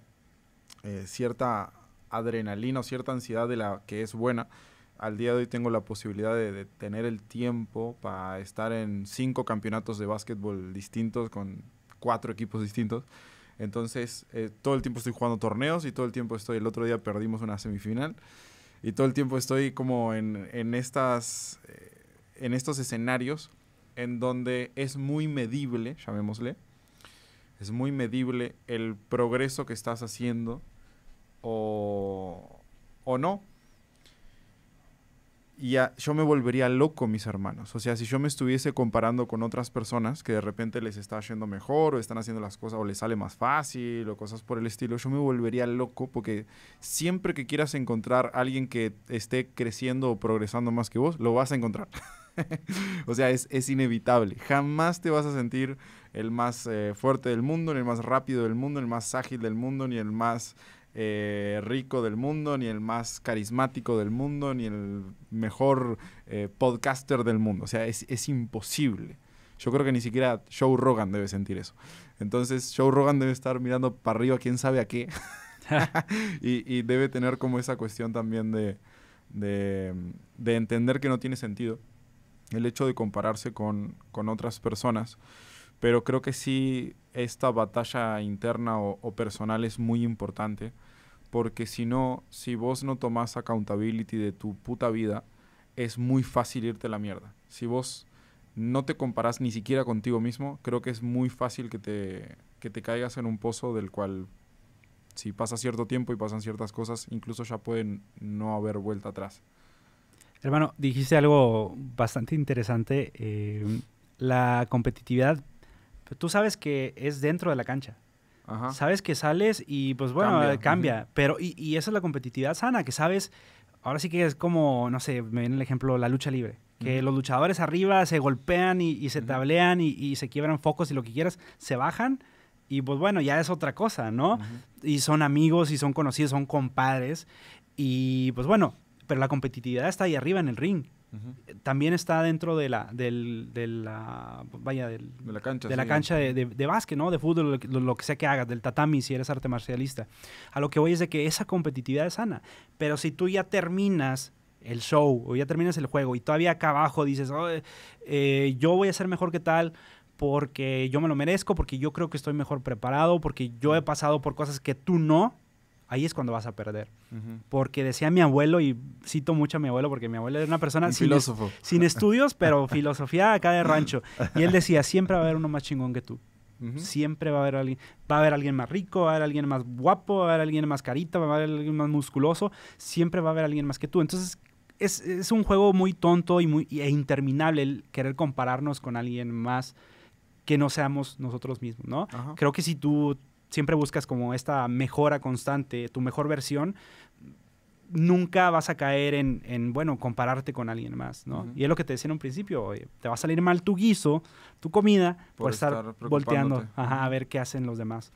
eh, cierta adrenalina o cierta ansiedad de la que es buena. Al día de hoy tengo la posibilidad de tener el tiempo para estar en cinco campeonatos de básquetbol distintos con cuatro equipos distintos. Entonces, eh, todo el tiempo estoy jugando torneos y todo el tiempo estoy, el otro día perdimos una semifinal y todo el tiempo estoy como en, en eh, estos escenarios en donde es muy medible, llamémosle, es muy medible el progreso que estás haciendo o no y yo me volvería loco, mis hermanos. O sea, si yo me estuviese comparando con otras personas que de repente les está haciendo mejor o están haciendo las cosas o les sale más fácil o cosas por el estilo, yo me volvería loco porque siempre que quieras encontrar a alguien que esté creciendo o progresando más que vos, lo vas a encontrar. o sea, es, inevitable. Jamás te vas a sentir el más eh, fuerte del mundo, ni el más rápido del mundo, el más ágil del mundo, ni el más eh, rico del mundo, ni el más carismático del mundo, ni el mejor eh, podcaster del mundo. O sea, es, imposible. Yo creo que ni siquiera Joe Rogan debe sentir eso. Entonces, Joe Rogan debe estar mirando para arriba, quién sabe a qué. y, debe tener como esa cuestión también de, de, entender que no tiene sentido el hecho de compararse con, otras personas. Pero creo que sí, esta batalla interna o personal es muy importante porque si no, si vos no tomás accountability de tu puta vida, es muy fácil irte a la mierda. Si vos no te comparás ni siquiera contigo mismo, creo que es muy fácil que te, que te caigas en un pozo del cual si pasa cierto tiempo y pasan ciertas cosas, incluso ya pueden no haber vuelta atrás. Hermano, dijiste algo bastante interesante, eh, la competitividad. Tú sabes que es dentro de la cancha. Sabes que sales y pues bueno, cambia. Pero, y, y, esa es la competitividad sana, que sabes, ahora sí que es como, no sé, me viene el ejemplo, la lucha libre. Que los luchadores arriba se golpean y, se tablean y, se quiebran focos y lo que quieras, se bajan y pues bueno, ya es otra cosa, ¿no? Y son amigos y son conocidos, son compadres. Y pues bueno, pero la competitividad está ahí arriba en el ring también está dentro de la, del, de la, vaya, de la cancha, de, la cancha de, de, básquet, ¿no? De fútbol, lo, que sea que hagas, del tatami si eres arte marcialista. A lo que voy es de que esa competitividad es sana, pero si tú ya terminas el show o ya terminas el juego y todavía acá abajo dices, oh, eh, yo voy a ser mejor que tal, porque yo me lo merezco, porque yo creo que estoy mejor preparado, porque yo he pasado por cosas que tú no, ahí es cuando vas a perder. Porque decía mi abuelo, y cito mucho a mi abuelo, porque mi abuelo era una persona sin, filósofo. sin estudios, pero filosofía acá de rancho. Y él decía, siempre va a haber uno más chingón que tú. Siempre va a haber alguien, va a haber alguien más rico, va a haber alguien más guapo, va a haber alguien más carita, va a haber alguien más musculoso, siempre va a haber alguien más que tú. Entonces, es, un juego muy tonto y muy, e interminable el querer compararnos con alguien más que no seamos nosotros mismos, ¿no? Creo que si tú siempre buscas como esta mejora constante, tu mejor versión, nunca vas a caer en, bueno, compararte con alguien más, ¿no? Y es lo que te decía en un principio, te va a salir mal tu guiso, tu comida, por, estar, volteando a ver qué hacen los demás.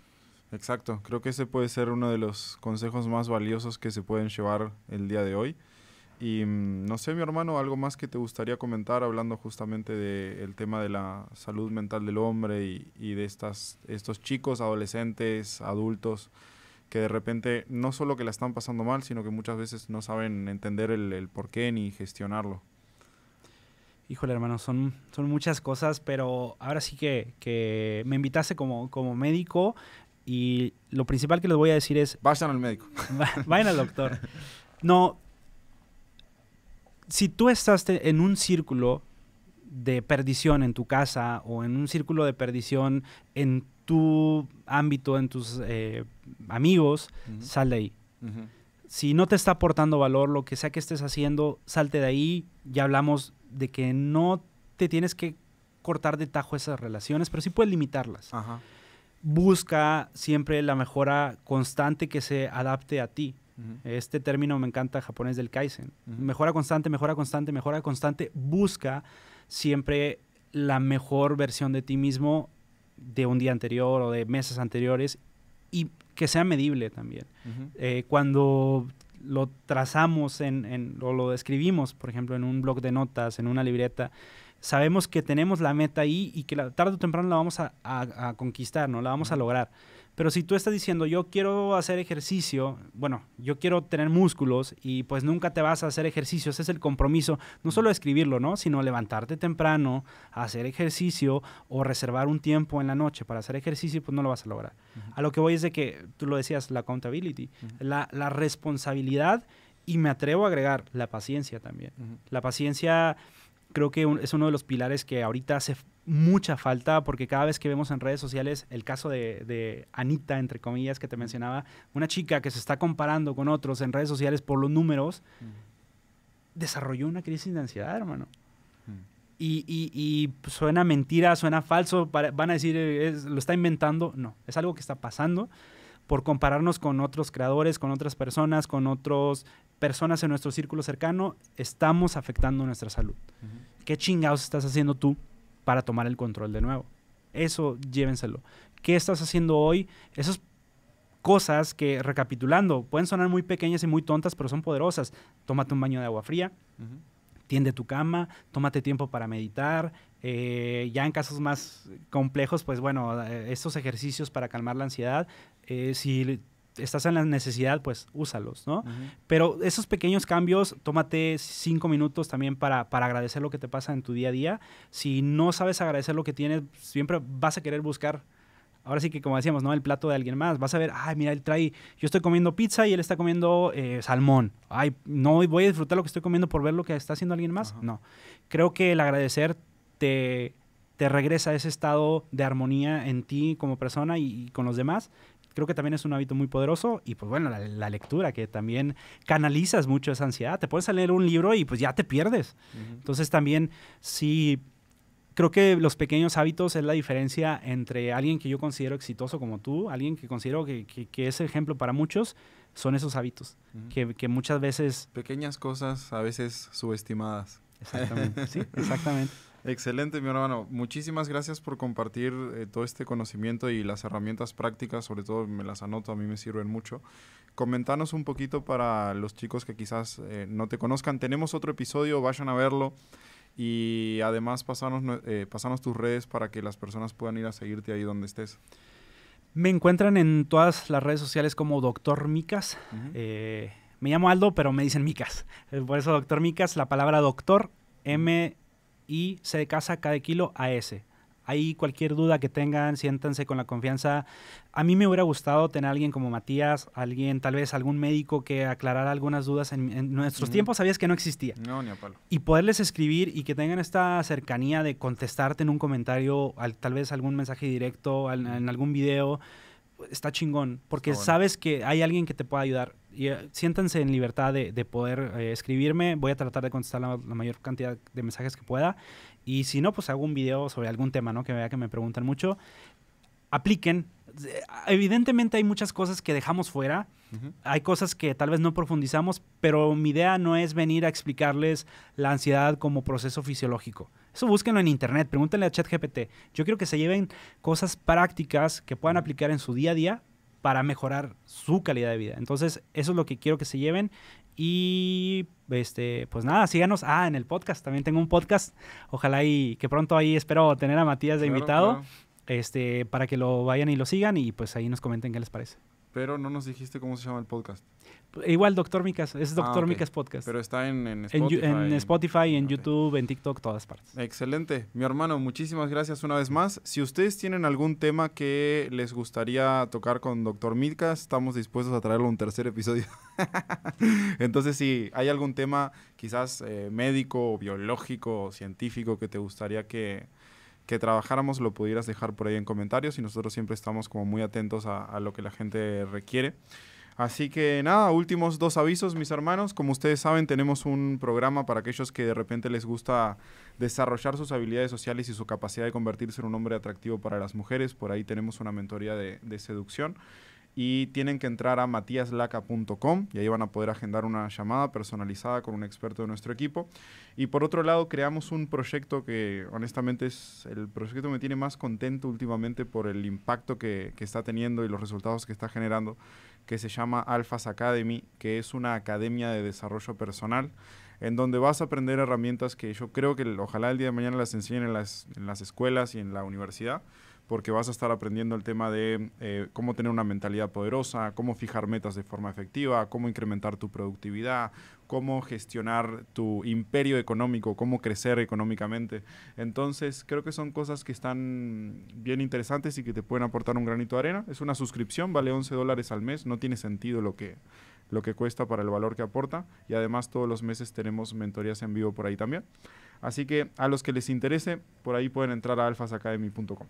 Exacto, creo que ese puede ser uno de los consejos más valiosos que se pueden llevar el día de hoy. Y mm, no sé, mi hermano, algo más que te gustaría comentar hablando justamente del tema de la salud mental del hombre y, de estas, estos chicos, adolescentes, adultos, que de repente no solo que la están pasando mal, sino que muchas veces no saben entender el, por qué ni gestionarlo. Híjole, hermano, son, son muchas cosas, pero ahora sí que, me invitaste como, como médico y lo principal que les voy a decir es... Vayan al médico. Vayan al doctor. No, si tú estás en un círculo de perdición en tu casa o en un círculo de perdición en tu ámbito, en tus eh, amigos, sal de ahí. Si no te está aportando valor, lo que sea que estés haciendo, salte de ahí. Ya hablamos de que no te tienes que cortar de tajo esas relaciones, pero sí puedes limitarlas. Busca siempre la mejora constante que se adapte a ti. Este término me encanta, japonés del Kaizen. Mejora constante, mejora constante, mejora constante. Busca siempre la mejor versión de ti mismo de un día anterior o de meses anteriores y que sea medible también. Eh, cuando lo trazamos en, o lo describimos, por ejemplo, en un blog de notas, en una libreta, sabemos que tenemos la meta ahí y que tarde o temprano la vamos a, conquistar, ¿no? La vamos a lograr. Pero si tú estás diciendo, yo quiero hacer ejercicio, bueno, yo quiero tener músculos y pues nunca te vas a hacer ejercicio, ese es el compromiso, no solo escribirlo, ¿no? Sino levantarte temprano, hacer ejercicio o reservar un tiempo en la noche para hacer ejercicio, pues no lo vas a lograr. A lo que voy es de que, tú lo decías, la accountability, la, responsabilidad y me atrevo a agregar la paciencia también. La paciencia creo que es uno de los pilares que ahorita hace mucha falta porque cada vez que vemos en redes sociales el caso de, Anita, entre comillas, que te mencionaba, una chica que se está comparando con otros en redes sociales por los números, desarrolló una crisis de ansiedad, hermano. Y, y, suena mentira, suena falso, van a decir, eh, lo está inventando. No, es algo que está pasando por compararnos con otros creadores, con otras personas, con otras personas en nuestro círculo cercano, estamos afectando nuestra salud. ¿Qué chingados estás haciendo tú para tomar el control de nuevo? Eso llévenselo. ¿Qué estás haciendo hoy? Esas cosas que, recapitulando, pueden sonar muy pequeñas y muy tontas, pero son poderosas. Tómate un baño de agua fría. tiende tu cama, tómate tiempo para meditar, eh, ya en casos más complejos, pues bueno, eh, estos ejercicios para calmar la ansiedad, eh, si estás en la necesidad, pues úsalos, ¿no? Pero esos pequeños cambios, tómate cinco minutos también para, para, agradecer lo que te pasa en tu día a día. Si no sabes agradecer lo que tienes, siempre vas a querer buscar. Ahora sí que como decíamos, ¿no? El plato de alguien más. Vas a ver, ay, mira, él trae, yo estoy comiendo pizza y él está comiendo salmón. Ay, no voy a disfrutar lo que estoy comiendo por ver lo que está haciendo alguien más. No. Creo que el agradecer te, te regresa ese estado de armonía en ti como persona y, con los demás. Creo que también es un hábito muy poderoso y pues bueno, la, lectura, que también canalizas mucho esa ansiedad. Te puedes leer un libro y pues ya te pierdes. Entonces también sí creo que los pequeños hábitos es la diferencia entre alguien que yo considero exitoso como tú, alguien que considero que, es ejemplo para muchos, son esos hábitos, que, que, muchas veces... Pequeñas cosas a veces subestimadas. Exactamente, sí, exactamente. Excelente, mi hermano. Muchísimas gracias por compartir eh, todo este conocimiento y las herramientas prácticas, sobre todo me las anoto, a mí me sirven mucho. Comentanos un poquito para los chicos que quizás eh, no te conozcan. Tenemos otro episodio, vayan a verlo y además eh, pasanos, tus redes para que las personas puedan ir a seguirte ahí donde estés. Me encuentran en todas las redes sociales como Doctor Micas. me llamo Aldo, pero me dicen Micas. Por eso Doctor Micas, la palabra doctor, M y se casa cada kilo a ese. Ahí cualquier duda que tengan, siéntanse con la confianza. A mí me hubiera gustado tener a alguien como Matías, alguien, tal vez algún médico que aclarara algunas dudas. En, nuestros tiempos sabías que no existía. No, ni a palo. Y poderles escribir y que tengan esta cercanía de contestarte en un comentario, al, tal vez algún mensaje directo, en algún video está chingón, porque sabes que hay alguien que te pueda ayudar. Y, eh, siéntanse en libertad de, poder eh, escribirme, voy a tratar de contestar la, la, mayor cantidad de mensajes que pueda. Y si no, pues hago un video sobre algún tema, ¿no? Que vea que me preguntan mucho. Apliquen, evidentemente hay muchas cosas que dejamos fuera, hay cosas que tal vez no profundizamos, pero mi idea no es venir a explicarles la ansiedad como proceso fisiológico. Eso búsquenlo en internet, pregúntenle a ChatGPT. Yo quiero que se lleven cosas prácticas que puedan aplicar en su día a día para mejorar su calidad de vida. Entonces, eso es lo que quiero que se lleven. Y este, pues nada, síganos. Ah, en el podcast. También tengo un podcast. Ojalá y que pronto ahí espero tener a Matías de invitado este, para que lo vayan y lo sigan y pues ahí nos comenten qué les parece. Pero no nos dijiste cómo se llama el podcast. Igual, Doctor Micas. Es Doctor ah, Micas Podcast. Pero está en, Spotify. En, Spotify, en YouTube, en TikTok, todas partes. Excelente. Mi hermano, muchísimas gracias una vez más. Si ustedes tienen algún tema que les gustaría tocar con Doctor Micas, estamos dispuestos a traerlo un tercer episodio. Entonces, si hay algún tema quizás eh, médico, biológico, científico que te gustaría que que trabajáramos lo pudieras dejar por ahí en comentarios y nosotros siempre estamos como muy atentos a, lo que la gente requiere. Así que nada, últimos dos avisos, mis hermanos. Como ustedes saben, tenemos un programa para aquellos que de repente les gusta desarrollar sus habilidades sociales y su capacidad de convertirse en un hombre atractivo para las mujeres. Por ahí tenemos una mentoría de seducción y tienen que entrar a matiaslaca.com y ahí van a poder agendar una llamada personalizada con un experto de nuestro equipo. Y por otro lado, creamos un proyecto que honestamente es el proyecto que me tiene más contento últimamente por el impacto que, está teniendo y los resultados que está generando, que se llama Alphas Academy, que es una academia de desarrollo personal en donde vas a aprender herramientas que yo creo que ojalá el día de mañana las enseñen en las escuelas y en la universidad, porque vas a estar aprendiendo el tema de eh, cómo tener una mentalidad poderosa, cómo fijar metas de forma efectiva, cómo incrementar tu productividad, cómo gestionar tu imperio económico, cómo crecer económicamente. Entonces, creo que son cosas que están bien interesantes y que te pueden aportar un granito de arena. Es una suscripción, vale 11 dólares al mes, no tiene sentido lo que, lo que cuesta para el valor que aporta y además todos los meses tenemos mentorías en vivo por ahí también. Así que a los que les interese, por ahí pueden entrar a alphasacademy.com.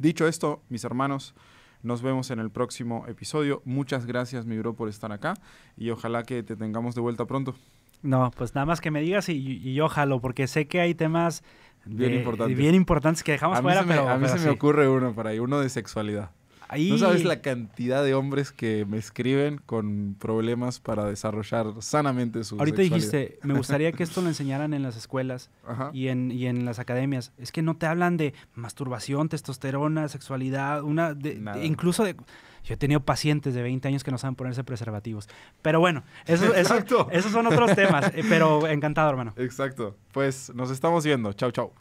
Dicho esto, mis hermanos, nos vemos en el próximo episodio. Muchas gracias, mi bro, por estar acá y ojalá que te tengamos de vuelta pronto. No, pues nada más que me digas y, ojalá, porque sé que hay temas bien, importantes. bien que dejamos fuera, pero... A mí se me ocurre uno para ahí, uno de sexualidad. Ahí. sabes la cantidad de hombres que me escriben con problemas para desarrollar sanamente su Ahorita dijiste, me gustaría que esto lo enseñaran en las escuelas y en, y en, las academias. Es que no te hablan de masturbación, testosterona, sexualidad, una incluso de... Yo he tenido pacientes de 20 años que no saben ponerse preservativos. Pero bueno, eso, esos son otros temas. Eh, pero encantado, hermano. Exacto. Pues nos estamos viendo. Chau, chau.